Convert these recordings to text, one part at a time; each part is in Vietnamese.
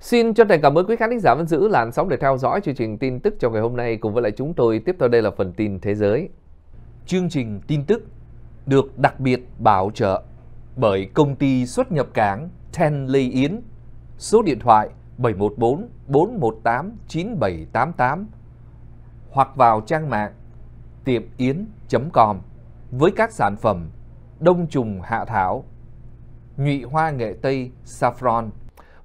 Xin chân thành cảm ơn quý khán thính giả vẫn giữ làn sóng để theo dõi chương trình tin tức trong ngày hôm nay cùng với lại chúng tôi. Tiếp theo đây là phần tin thế giới. Chương trình tin tức được đặc biệt bảo trợ bởi công ty xuất nhập cảng Ten Lê Yến, số điện thoại 714 418 9788 hoặc vào trang mạng tiệmyến.com với các sản phẩm đông trùng hạ thảo, nhụy hoa nghệ Tây saffron,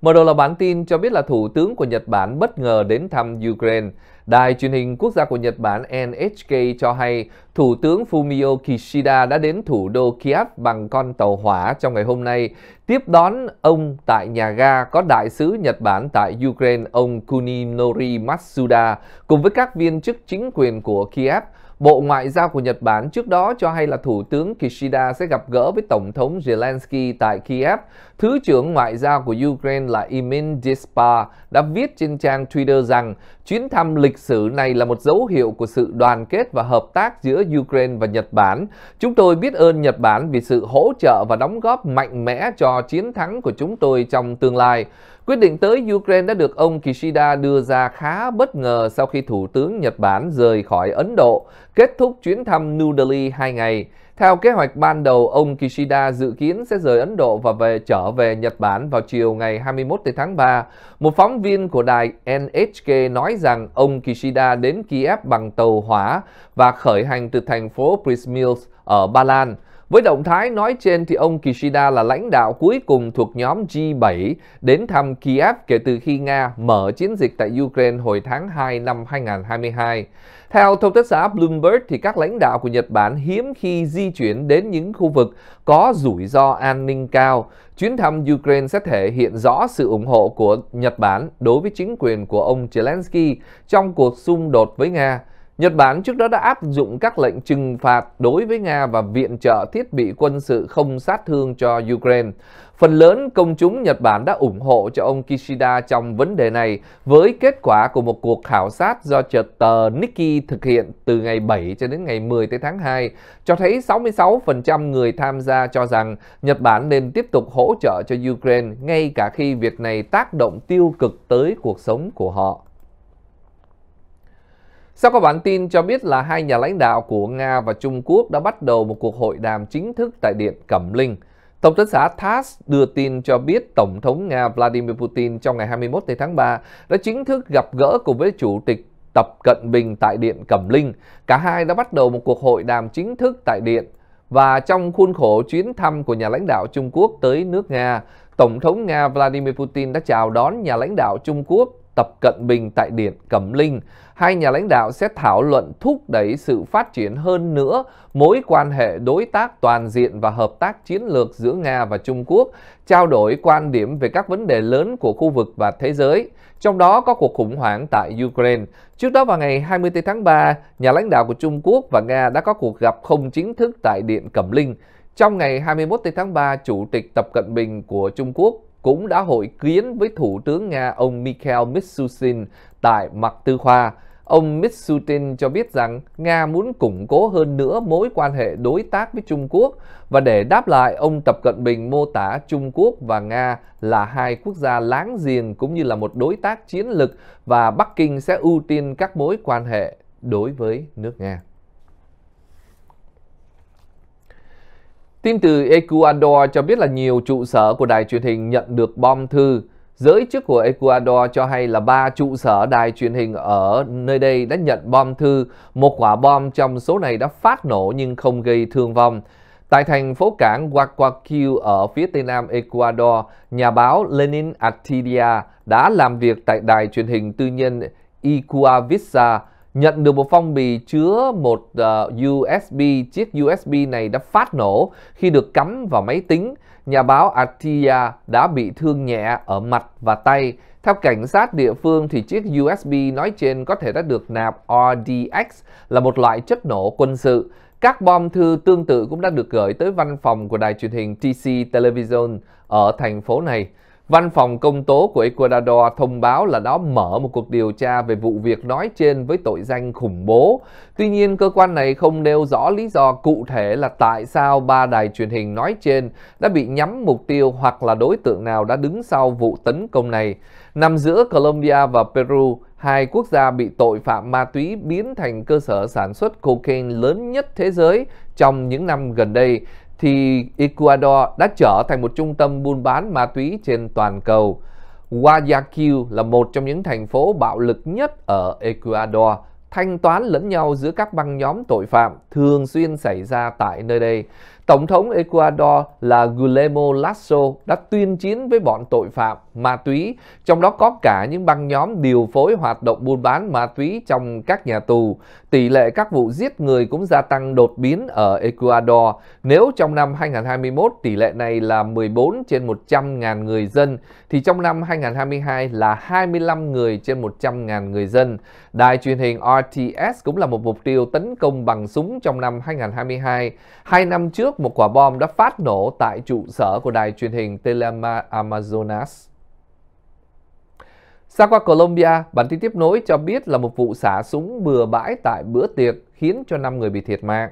Mở đầu là bản tin cho biết là Thủ tướng của Nhật Bản bất ngờ đến thăm Ukraine. Đài truyền hình quốc gia của Nhật Bản NHK cho hay Thủ tướng Fumio Kishida đã đến thủ đô Kiev bằng con tàu hỏa trong ngày hôm nay, tiếp đón ông tại nhà ga có đại sứ Nhật Bản tại Ukraine ông Kuninori Matsuda cùng với các viên chức chính quyền của Kiev. Bộ Ngoại giao của Nhật Bản trước đó cho hay là Thủ tướng Kishida sẽ gặp gỡ với Tổng thống Zelensky tại Kiev. Thứ trưởng Ngoại giao của Ukraine là Imin Dispa đã viết trên trang Twitter rằng chuyến thăm lịch sử này là một dấu hiệu của sự đoàn kết và hợp tác giữa Ukraine và Nhật Bản. Chúng tôi biết ơn Nhật Bản vì sự hỗ trợ và đóng góp mạnh mẽ cho chiến thắng của chúng tôi trong tương lai. Quyết định tới Ukraine đã được ông Kishida đưa ra khá bất ngờ sau khi Thủ tướng Nhật Bản rời khỏi Ấn Độ, kết thúc chuyến thăm New Delhi hai ngày. Theo kế hoạch ban đầu, ông Kishida dự kiến sẽ rời Ấn Độ và về trở về Nhật Bản vào chiều ngày 21 tháng 3. Một phóng viên của đài NHK nói rằng ông Kishida đến Kiev bằng tàu hỏa và khởi hành từ thành phố Przemysl ở Ba Lan. Với động thái nói trên thì ông Kishida là lãnh đạo cuối cùng thuộc nhóm G7 đến thăm Kiev kể từ khi Nga mở chiến dịch tại Ukraine hồi tháng 2 năm 2022. Theo thông tấn xã Bloomberg thì các lãnh đạo của Nhật Bản hiếm khi di chuyển đến những khu vực có rủi ro an ninh cao. Chuyến thăm Ukraine sẽ thể hiện rõ sự ủng hộ của Nhật Bản đối với chính quyền của ông Zelensky trong cuộc xung đột với Nga. Nhật Bản trước đó đã áp dụng các lệnh trừng phạt đối với Nga và viện trợ thiết bị quân sự không sát thương cho Ukraine. Phần lớn công chúng Nhật Bản đã ủng hộ cho ông Kishida trong vấn đề này với kết quả của một cuộc khảo sát do chợt tờ Nikkei thực hiện từ ngày 7 cho đến ngày 10 tới tháng 2 cho thấy 66% người tham gia cho rằng Nhật Bản nên tiếp tục hỗ trợ cho Ukraine ngay cả khi việc này tác động tiêu cực tới cuộc sống của họ. Sau các bản tin cho biết là hai nhà lãnh đạo của Nga và Trung Quốc đã bắt đầu một cuộc hội đàm chính thức tại Điện Cẩm Linh. Thông tấn xã TASS đưa tin cho biết Tổng thống Nga Vladimir Putin trong ngày 21 tháng 3 đã chính thức gặp gỡ cùng với Chủ tịch Tập Cận Bình tại Điện Cẩm Linh. Cả hai đã bắt đầu một cuộc hội đàm chính thức tại Điện. Và trong khuôn khổ chuyến thăm của nhà lãnh đạo Trung Quốc tới nước Nga, Tổng thống Nga Vladimir Putin đã chào đón nhà lãnh đạo Trung Quốc Tập Cận Bình tại Điện Cẩm Linh, hai nhà lãnh đạo sẽ thảo luận thúc đẩy sự phát triển hơn nữa mối quan hệ đối tác toàn diện và hợp tác chiến lược giữa Nga và Trung Quốc, trao đổi quan điểm về các vấn đề lớn của khu vực và thế giới, trong đó có cuộc khủng hoảng tại Ukraine. Trước đó vào ngày 24 tháng 3, nhà lãnh đạo của Trung Quốc và Nga đã có cuộc gặp không chính thức tại Điện Cẩm Linh. Trong ngày 21 tháng 3, Chủ tịch Tập Cận Bình của Trung Quốc cũng đã hội kiến với Thủ tướng Nga ông Mikhail Mishustin tại Mạc Tư Khoa. Ông Mishustin cho biết rằng Nga muốn củng cố hơn nữa mối quan hệ đối tác với Trung Quốc và để đáp lại, ông Tập Cận Bình mô tả Trung Quốc và Nga là hai quốc gia láng giềng cũng như là một đối tác chiến lược và Bắc Kinh sẽ ưu tiên các mối quan hệ đối với nước Nga. Tin từ Ecuador cho biết là nhiều trụ sở của đài truyền hình nhận được bom thư. Giới chức của Ecuador cho hay là ba trụ sở đài truyền hình ở nơi đây đã nhận bom thư. Một quả bom trong số này đã phát nổ nhưng không gây thương vong. Tại thành phố cảng Guayaquil ở phía tây nam Ecuador, nhà báo Lenin Atidia đã làm việc tại đài truyền hình tư nhân Icuavisa nhận được một phong bì chứa một uh, ờ, USB. Chiếc USB này đã phát nổ khi được cắm vào máy tính. Nhà báo Atiya đã bị thương nhẹ ở mặt và tay. Theo cảnh sát địa phương thì chiếc USB nói trên có thể đã được nạp RDX là một loại chất nổ quân sự. Các bom thư tương tự cũng đã được gửi tới văn phòng của đài truyền hình TC Television ở thành phố này. Văn phòng công tố của Ecuador thông báo là đó mở một cuộc điều tra về vụ việc nói trên với tội danh khủng bố. Tuy nhiên, cơ quan này không nêu rõ lý do cụ thể là tại sao ba đài truyền hình nói trên đã bị nhắm mục tiêu hoặc là đối tượng nào đã đứng sau vụ tấn công này. Nằm giữa Colombia và Peru, hai quốc gia bị tội phạm ma túy biến thành cơ sở sản xuất cocaine lớn nhất thế giới trong những năm gần đây thì Ecuador đã trở thành một trung tâm buôn bán ma túy trên toàn cầu. Guayaquil là một trong những thành phố bạo lực nhất ở Ecuador. Thanh toán lẫn nhau giữa các băng nhóm tội phạm thường xuyên xảy ra tại nơi đây. Tổng thống Ecuador là Guillermo Lasso đã tuyên chiến với bọn tội phạm ma túy, trong đó có cả những băng nhóm điều phối hoạt động buôn bán ma túy trong các nhà tù. Tỷ lệ các vụ giết người cũng gia tăng đột biến ở Ecuador. Nếu trong năm 2021 tỷ lệ này là 14 trên 100.000 người dân, thì trong năm 2022 là 25 người trên 100.000 người dân. Đài truyền hình RTS cũng là một mục tiêu tấn công bằng súng trong năm 2022. Hai năm trước, lúc một quả bom đã phát nổ tại trụ sở của đài truyền hình Telema Amazonas. Xa qua Colombia, bản tin tiếp nối cho biết là một vụ xả súng bừa bãi tại bữa tiệc khiến cho 5 người bị thiệt mạng.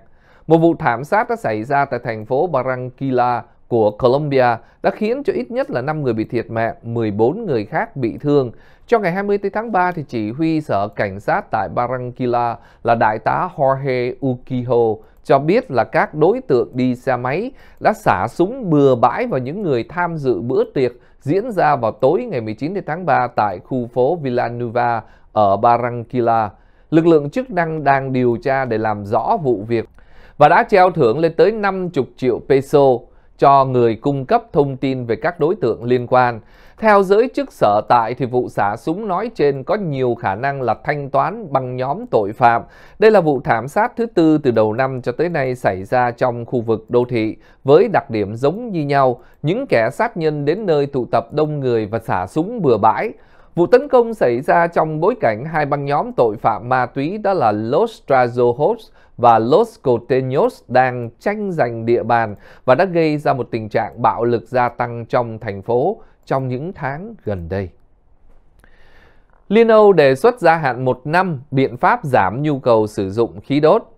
Một vụ thảm sát đã xảy ra tại thành phố Barranquilla, của Colombia đã khiến cho ít nhất là 5 người bị thiệt mạng, 14 người khác bị thương. Cho ngày 24 tháng 3, thì chỉ huy sở cảnh sát tại Barranquilla là đại tá Jorge Uquijo cho biết là các đối tượng đi xe máy đã xả súng bừa bãi vào những người tham dự bữa tiệc diễn ra vào tối ngày 19 tháng 3 tại khu phố Villanueva ở Barranquilla. Lực lượng chức năng đang điều tra để làm rõ vụ việc và đã treo thưởng lên tới 50 triệu peso cho người cung cấp thông tin về các đối tượng liên quan. Theo giới chức sở tại thì vụ xả súng nói trên có nhiều khả năng là thanh toán bằng nhóm tội phạm. Đây là vụ thảm sát thứ tư từ đầu năm cho tới nay xảy ra trong khu vực đô thị với đặc điểm giống như nhau, những kẻ sát nhân đến nơi tụ tập đông người và xả súng bừa bãi. Vụ tấn công xảy ra trong bối cảnh hai băng nhóm tội phạm ma túy đó là Los Trazos và Los Coteños đang tranh giành địa bàn và đã gây ra một tình trạng bạo lực gia tăng trong thành phố trong những tháng gần đây. Liên Âu đề xuất gia hạn một năm biện pháp giảm nhu cầu sử dụng khí đốt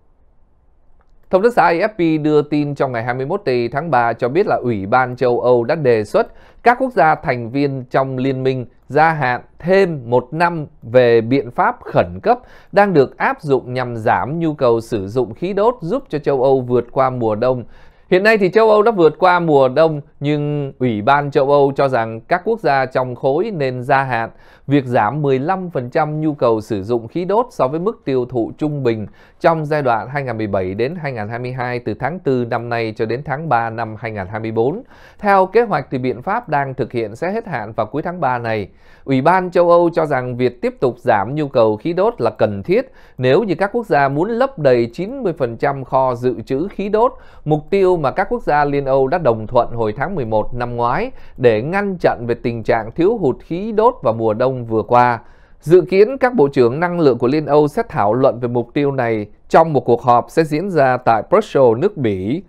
Thông tấn xã AFP đưa tin trong ngày 21 tháng 3 cho biết là Ủy ban châu Âu đã đề xuất các quốc gia thành viên trong liên minh gia hạn thêm một năm về biện pháp khẩn cấp đang được áp dụng nhằm giảm nhu cầu sử dụng khí đốt giúp cho châu Âu vượt qua mùa đông. Hiện nay thì châu Âu đã vượt qua mùa đông nhưng Ủy ban châu Âu cho rằng các quốc gia trong khối nên gia hạn việc giảm 15% nhu cầu sử dụng khí đốt so với mức tiêu thụ trung bình trong giai đoạn 2017 đến 2022 từ tháng 4 năm nay cho đến tháng 3 năm 2024. Theo kế hoạch thì biện pháp đang thực hiện sẽ hết hạn vào cuối tháng 3 này. Ủy ban châu Âu cho rằng việc tiếp tục giảm nhu cầu khí đốt là cần thiết nếu như các quốc gia muốn lấp đầy 90% kho dự trữ khí đốt, mục tiêu mà các quốc gia Liên Âu đã đồng thuận hồi tháng 11 năm ngoái để ngăn chặn về tình trạng thiếu hụt khí đốt vào mùa đông Đông vừa qua. Dự kiến các bộ trưởng năng lượng của Liên Âu sẽ thảo luận về mục tiêu này trong một cuộc họp sẽ diễn ra tại Brussels, nước Bỉ.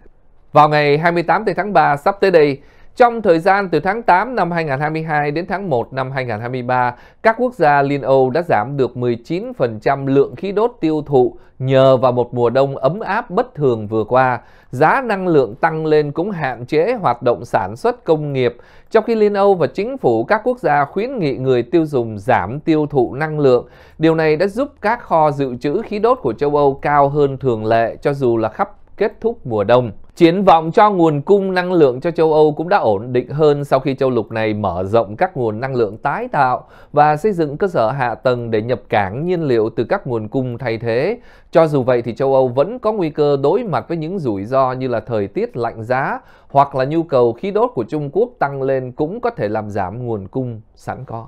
Vào ngày 28 tháng 3 sắp tới đây, trong thời gian từ tháng 8 năm 2022 đến tháng 1 năm 2023, các quốc gia Liên Âu đã giảm được 19% lượng khí đốt tiêu thụ nhờ vào một mùa đông ấm áp bất thường vừa qua. Giá năng lượng tăng lên cũng hạn chế hoạt động sản xuất công nghiệp, trong khi Liên Âu và chính phủ các quốc gia khuyến nghị người tiêu dùng giảm tiêu thụ năng lượng. Điều này đã giúp các kho dự trữ khí đốt của châu Âu cao hơn thường lệ cho dù là khắp kết thúc mùa đông. Triển vọng cho nguồn cung năng lượng cho châu Âu cũng đã ổn định hơn sau khi châu lục này mở rộng các nguồn năng lượng tái tạo và xây dựng cơ sở hạ tầng để nhập cảng nhiên liệu từ các nguồn cung thay thế. Cho dù vậy thì châu Âu vẫn có nguy cơ đối mặt với những rủi ro như là thời tiết lạnh giá hoặc là nhu cầu khí đốt của Trung Quốc tăng lên cũng có thể làm giảm nguồn cung sẵn có.